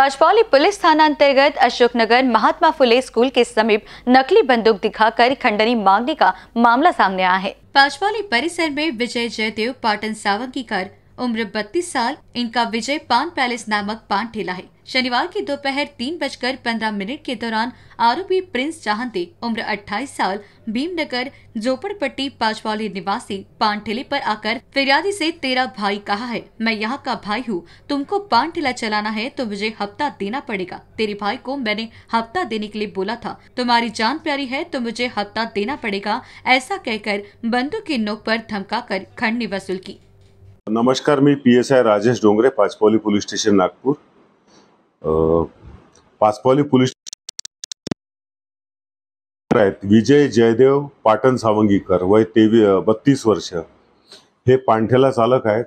पचपौली police थाना अंतर्गत Ashok Nagar Mahatma Phule school के समीप नकली बंदूक दिखाकर खंडनी मांगने का मामला सामने आया है पचपौली परिसर में विजय जयदेव पाटन सावंकी कर उम्र बत्तीस साल इनका विजय पान पैलेस नामक पान ठेला है शनिवार की दोपहर तीन बजकर पंद्रह मिनट के दौरान आरोपी प्रिंस चाहते उम्र 28 साल भीमनगर झोपड़पट्टी पाचवाली निवासी पान ठेले पर आकर फिरियादी से तेरा भाई कहा है मैं यहाँ का भाई हूँ तुमको पान ठेला चलाना है तो मुझे हफ्ता देना पड़ेगा तेरे भाई को मैंने हफ्ता देने के लिए बोला था तुम्हारी जान प्यारी है तो मुझे हफ्ता देना पड़ेगा ऐसा कहकर बंदूक के नोक आरोप धमका कर खंडी वसूल की नमस्कार मैं P S I Rajesh Dongre Pachpaoli police station Nagpur Pachpaoli police आहेत विजय जयदेव पाटण सावंगीकर वय तेवी बत्तीस वर्ष हे पांठेला चालक आहेत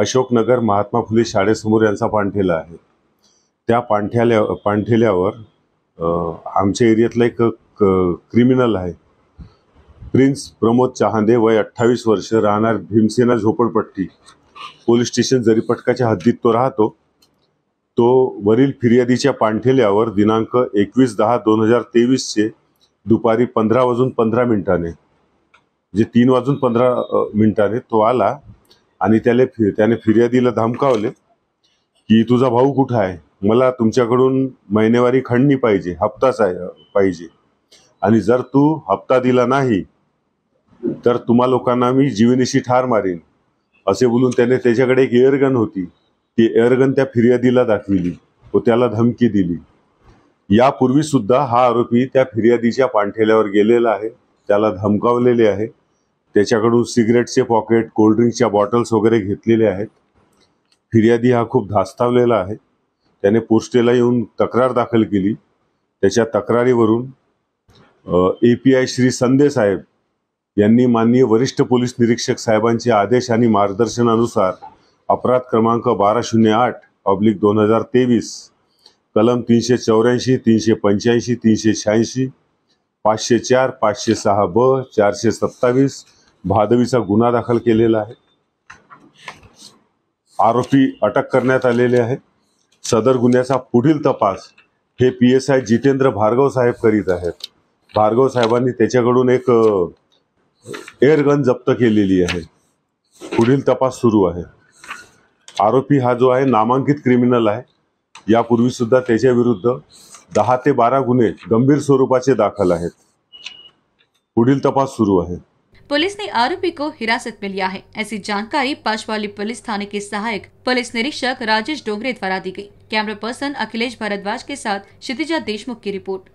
अशोकनगर महात्मा फुले शाळेसमोर यांचा पांठेला आहे त्या पांठ्याल्या पांठेल्यावर आमच्या एरियातला एक क्रिमिनल आहे प्रिन्स प्रमोद चहांदे वय अठ्ठावीस वर्ष राहणार भीमसेना झोपडपट्टी पोलीस स्टेशन जरीपटकाच्या हद्दीत तो राहतो तो वरील फिर्यादीच्या पाणठेल्यावर दिनांक एकवीस दहा दोन हजार तेवीसचे दुपारी पंधरा वाजून पंधरा मिनिटाने जे तीन वाजून पंधरा मिनिटाने तो आला आणि त्याला त्याने फिर्यादीला धमकावले की तुझा भाऊ कुठं आहे मला तुमच्याकडून महिनेवारी खंडणी पाहिजे हप्ताच आहे पाहिजे आणि जर तू हप्ता दिला नाही तर तुम्हा लोकांना मी जीवनीशी ठार मारीन असे बोलून त्याने त्याच्याकडे एक एअरगन होती ती एअरगन त्या फिर्यादीला दाखविली व त्याला धमकी दिली यापूर्वी सुद्धा हा आरोपी त्या फिर्यादीच्या पाणठेल्यावर गेलेला आहे त्याला धमकावलेले आहे त्याच्याकडून सिगरेटचे पॉकेट कोल्ड्रिंकच्या बॉटल्स वगैरे घेतलेले आहेत फिर्यादी हा खूप धास्तावलेला आहे त्याने पोस्टेला येऊन तक्रार दाखल केली त्याच्या तक्रारीवरून A P I Shri Sande साहेब यांनी माननीय वरिष्ठ पोलीस निरीक्षक साहेबांचे आदेश आणि मार्गदर्शनानुसार अपराध क्रमांक बारा शून्य आठ ऑब्लिक दोन हजार तेवीस कलम तीनशे चौऱ्याऐंशी तीनशे पंच्याऐंशी तीनशे शहाऐंशी पाचशे चार पाचशे सहा ब चारशे सत्तावीस भादवीचा गुन्हा दाखल केलेला आहे आरोपी अटक करण्यात आलेले आहे सदर गुन्ह्याचा पुढील तपास हे P S I Jitendra Bhargav साहेब करीत आहेत भार्गव साहेबांनी त्याच्याकडून एक एअरगन जप्त केलेली आहे पुढील तपास सुरू आहे आरोपी हा जो आहे नामांकित क्रिमिनल आहे यापूर्वी सुद्धा त्याच्या विरुद्ध दहा ते बारा गुन्हे गंभीर स्वरूपाचे दाखल आहेत पुढील तपास सुरू आहे पुलिस आरोपी को हिरासत में आहे है ऐसी जानकारी पाशवाली पुलिस थाने के सहायक पुलिस निरीक्षक राजेश डोंगरे द्वारा दी गई कैमरा पर्सन अखिलेश भारद्वाज के साथ क्षितिजा देशमुख की रिपोर्ट